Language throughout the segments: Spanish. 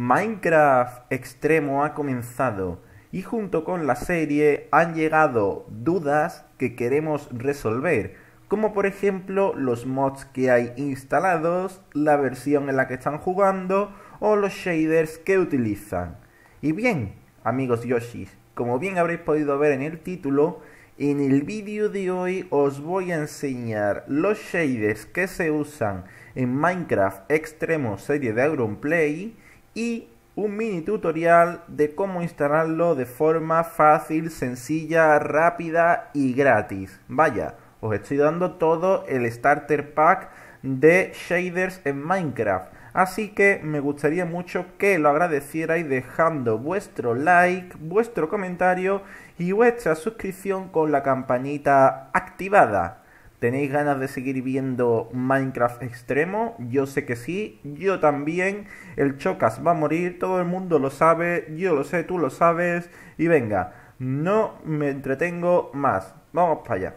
Minecraft Extremo ha comenzado y junto con la serie han llegado dudas que queremos resolver, como por ejemplo los mods que hay instalados, la versión en la que están jugando o los shaders que utilizan. Y bien, amigos Yoshis, como bien habréis podido ver en el título, en el vídeo de hoy os voy a enseñar los shaders que se usan en Minecraft Extremo serie de Play y un mini tutorial de cómo instalarlo de forma fácil, sencilla, rápida y gratis. Vaya, os estoy dando todo el starter pack de shaders en Minecraft. Así que me gustaría mucho que lo agradecierais dejando vuestro like, vuestro comentario y vuestra suscripción con la campanita activada. ¿Tenéis ganas de seguir viendo Minecraft Extremo? Yo sé que sí, yo también. El Chocas va a morir, todo el mundo lo sabe, yo lo sé, tú lo sabes. Y venga, no me entretengo más. Vamos para allá.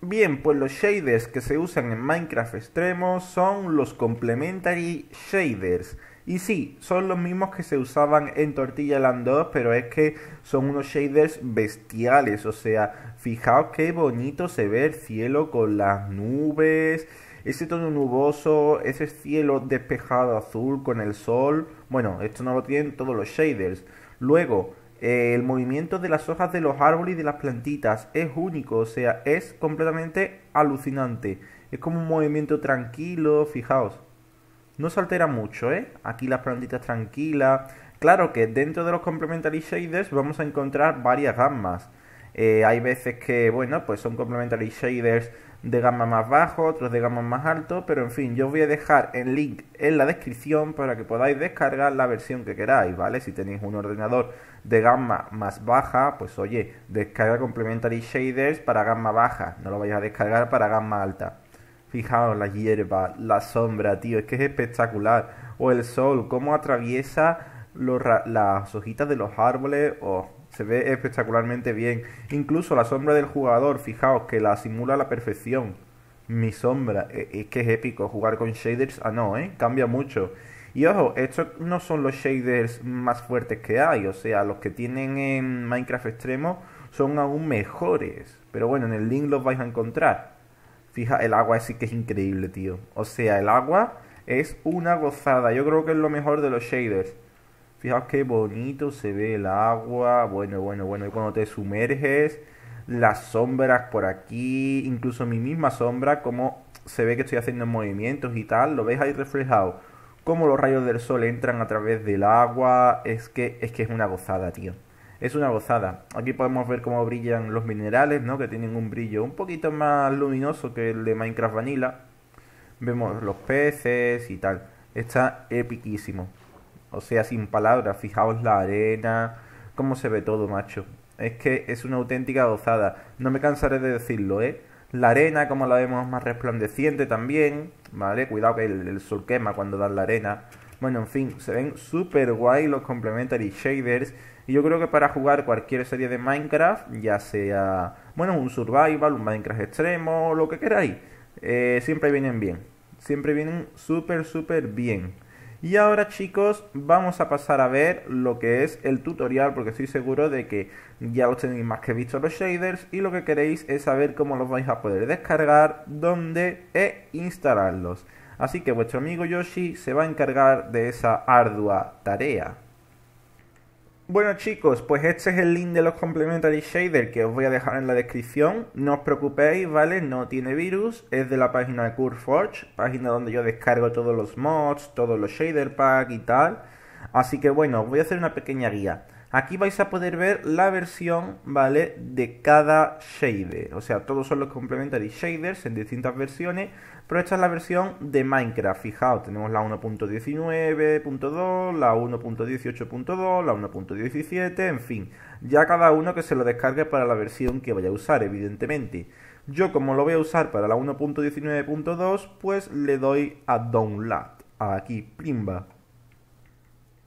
Bien, pues los shaders que se usan en Minecraft Extremo son los Complementary Shaders. Y sí, son los mismos que se usaban en Tortilla Land 2, pero es que son unos shaders bestiales. O sea, fijaos qué bonito se ve el cielo con las nubes, ese tono nuboso, ese cielo despejado azul con el sol. Bueno, esto no lo tienen todos los shaders. Luego, eh, el movimiento de las hojas de los árboles y de las plantitas es único, o sea, es completamente alucinante. Es como un movimiento tranquilo, fijaos no se altera mucho, ¿eh? Aquí las plantitas tranquilas. Claro que dentro de los complementary shaders vamos a encontrar varias gamas. Eh, hay veces que, bueno, pues son complementary shaders de gama más bajo, otros de gama más alto, pero en fin, yo os voy a dejar el link en la descripción para que podáis descargar la versión que queráis, ¿vale? Si tenéis un ordenador de gama más baja, pues oye, descarga complementary shaders para gama baja, no lo vayas a descargar para gama alta. Fijaos, la hierba, la sombra, tío, es que es espectacular. O el sol, cómo atraviesa las hojitas de los árboles, oh, se ve espectacularmente bien. Incluso la sombra del jugador, fijaos, que la simula a la perfección. Mi sombra, e, es que es épico jugar con shaders. Ah, no, ¿eh? Cambia mucho. Y ojo, estos no son los shaders más fuertes que hay, o sea, los que tienen en Minecraft Extremo son aún mejores. Pero bueno, en el link los vais a encontrar. Fija, el agua sí que es increíble, tío. O sea, el agua es una gozada. Yo creo que es lo mejor de los shaders. Fijaos qué bonito se ve el agua. Bueno, bueno, bueno. Y cuando te sumerges, las sombras por aquí, incluso mi misma sombra, como se ve que estoy haciendo movimientos y tal, lo veis ahí reflejado. como los rayos del sol entran a través del agua. Es que es, que es una gozada, tío es una gozada. Aquí podemos ver cómo brillan los minerales, ¿no? Que tienen un brillo un poquito más luminoso que el de Minecraft Vanilla. Vemos los peces y tal. Está epiquísimo. O sea, sin palabras, fijaos la arena, cómo se ve todo, macho. Es que es una auténtica gozada. No me cansaré de decirlo, ¿eh? La arena, como la vemos más resplandeciente también, ¿vale? Cuidado que el, el sol quema cuando dan la arena. Bueno, en fin, se ven súper guay los complementary shaders. Y yo creo que para jugar cualquier serie de Minecraft, ya sea, bueno, un survival, un Minecraft extremo, lo que queráis, eh, siempre vienen bien. Siempre vienen súper, súper bien. Y ahora chicos, vamos a pasar a ver lo que es el tutorial, porque estoy seguro de que ya os tenéis más que visto los shaders y lo que queréis es saber cómo los vais a poder descargar, dónde e instalarlos. Así que vuestro amigo Yoshi se va a encargar de esa ardua tarea. Bueno chicos, pues este es el link de los complementary shader que os voy a dejar en la descripción. No os preocupéis, ¿vale? No tiene virus, es de la página de CurveForge, página donde yo descargo todos los mods, todos los shader pack y tal. Así que bueno, voy a hacer una pequeña guía. Aquí vais a poder ver la versión, ¿vale? De cada shader. O sea, todos son los complementary shaders en distintas versiones. Pero esta es la versión de Minecraft. Fijaos, tenemos la 1.19.2, la 1.18.2, la 1.17, en fin. Ya cada uno que se lo descargue para la versión que vaya a usar, evidentemente. Yo como lo voy a usar para la 1.19.2, pues le doy a Download. Aquí, pimba.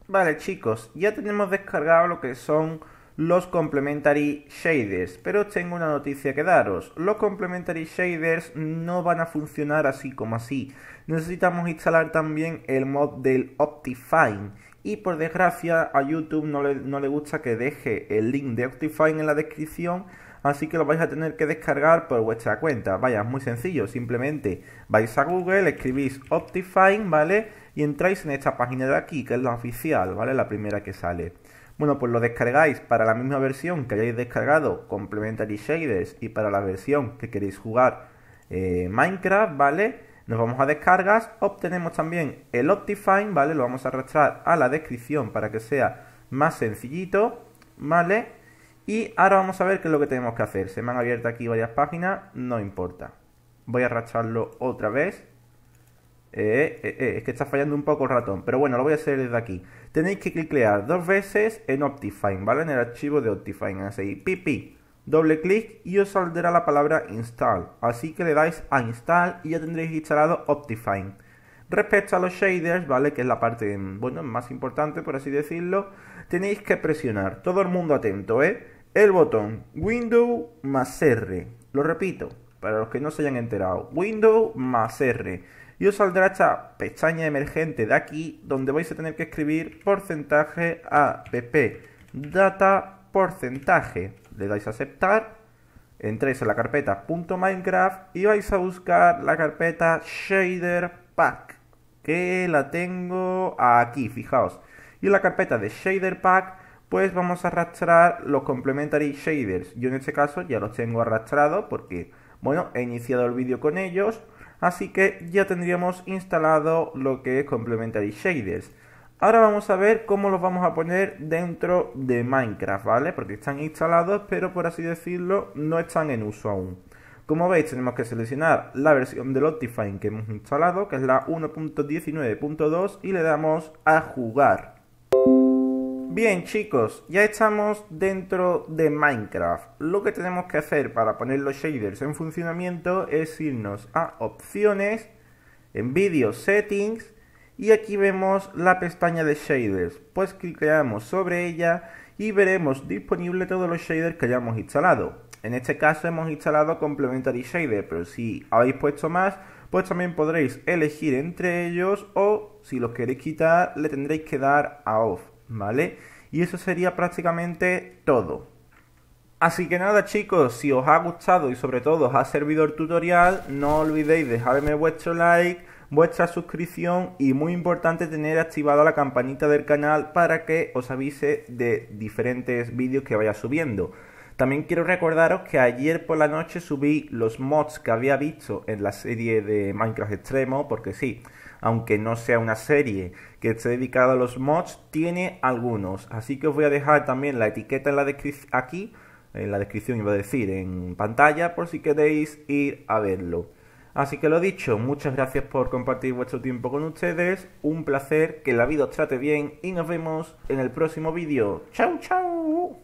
Vale chicos, ya tenemos descargado lo que son los Complementary Shaders, pero tengo una noticia que daros. Los Complementary Shaders no van a funcionar así como así. Necesitamos instalar también el mod del Optifine. Y por desgracia a YouTube no le, no le gusta que deje el link de Optifine en la descripción así que lo vais a tener que descargar por vuestra cuenta. Vaya, es muy sencillo, simplemente vais a Google, escribís Optifine, ¿vale? Y entráis en esta página de aquí, que es la oficial, ¿vale? La primera que sale. Bueno, pues lo descargáis para la misma versión que hayáis descargado Complementary Shaders y para la versión que queréis jugar eh, Minecraft, ¿vale? Nos vamos a descargas, obtenemos también el Optifine, ¿vale? Lo vamos a arrastrar a la descripción para que sea más sencillito, ¿vale? Y ahora vamos a ver qué es lo que tenemos que hacer. Se me han abierto aquí varias páginas, no importa. Voy a arrastrarlo otra vez. Eh, eh, eh, es que está fallando un poco el ratón, pero bueno, lo voy a hacer desde aquí. Tenéis que cliclear dos veces en Optifine, ¿vale? En el archivo de Optifine, así, pipi. Doble clic y os saldrá la palabra install. Así que le dais a install y ya tendréis instalado Optifine. Respecto a los shaders, ¿vale? Que es la parte, bueno, más importante, por así decirlo, tenéis que presionar. Todo el mundo atento, ¿eh? el botón Window más R. Lo repito, para los que no se hayan enterado, Window más R. Y os saldrá esta pestaña emergente de aquí, donde vais a tener que escribir porcentaje app data porcentaje. Le dais a aceptar, Entréis a la carpeta .minecraft y vais a buscar la carpeta shader pack, que la tengo aquí, fijaos. Y en la carpeta de shader pack pues vamos a arrastrar los complementary shaders. Yo en este caso ya los tengo arrastrados porque, bueno, he iniciado el vídeo con ellos. Así que ya tendríamos instalado lo que es complementary shaders. Ahora vamos a ver cómo los vamos a poner dentro de Minecraft, ¿vale? Porque están instalados, pero por así decirlo, no están en uso aún. Como veis, tenemos que seleccionar la versión del Optifine que hemos instalado, que es la 1.19.2, y le damos a jugar. Bien chicos, ya estamos dentro de Minecraft. Lo que tenemos que hacer para poner los shaders en funcionamiento es irnos a opciones, en video settings y aquí vemos la pestaña de shaders. Pues clicamos sobre ella y veremos disponible todos los shaders que hayamos instalado. En este caso hemos instalado Complementary Shader, pero si habéis puesto más, pues también podréis elegir entre ellos o si los queréis quitar le tendréis que dar a off. ¿vale? Y eso sería prácticamente todo. Así que nada chicos, si os ha gustado y sobre todo os ha servido el tutorial, no olvidéis dejarme vuestro like, vuestra suscripción y muy importante tener activada la campanita del canal para que os avise de diferentes vídeos que vaya subiendo. También quiero recordaros que ayer por la noche subí los mods que había visto en la serie de Minecraft Extremo, porque sí, aunque no sea una serie que esté dedicada a los mods, tiene algunos. Así que os voy a dejar también la etiqueta en la aquí, en la descripción iba a decir, en pantalla, por si queréis ir a verlo. Así que lo dicho, muchas gracias por compartir vuestro tiempo con ustedes, un placer, que la vida os trate bien y nos vemos en el próximo vídeo. ¡Chao, chao!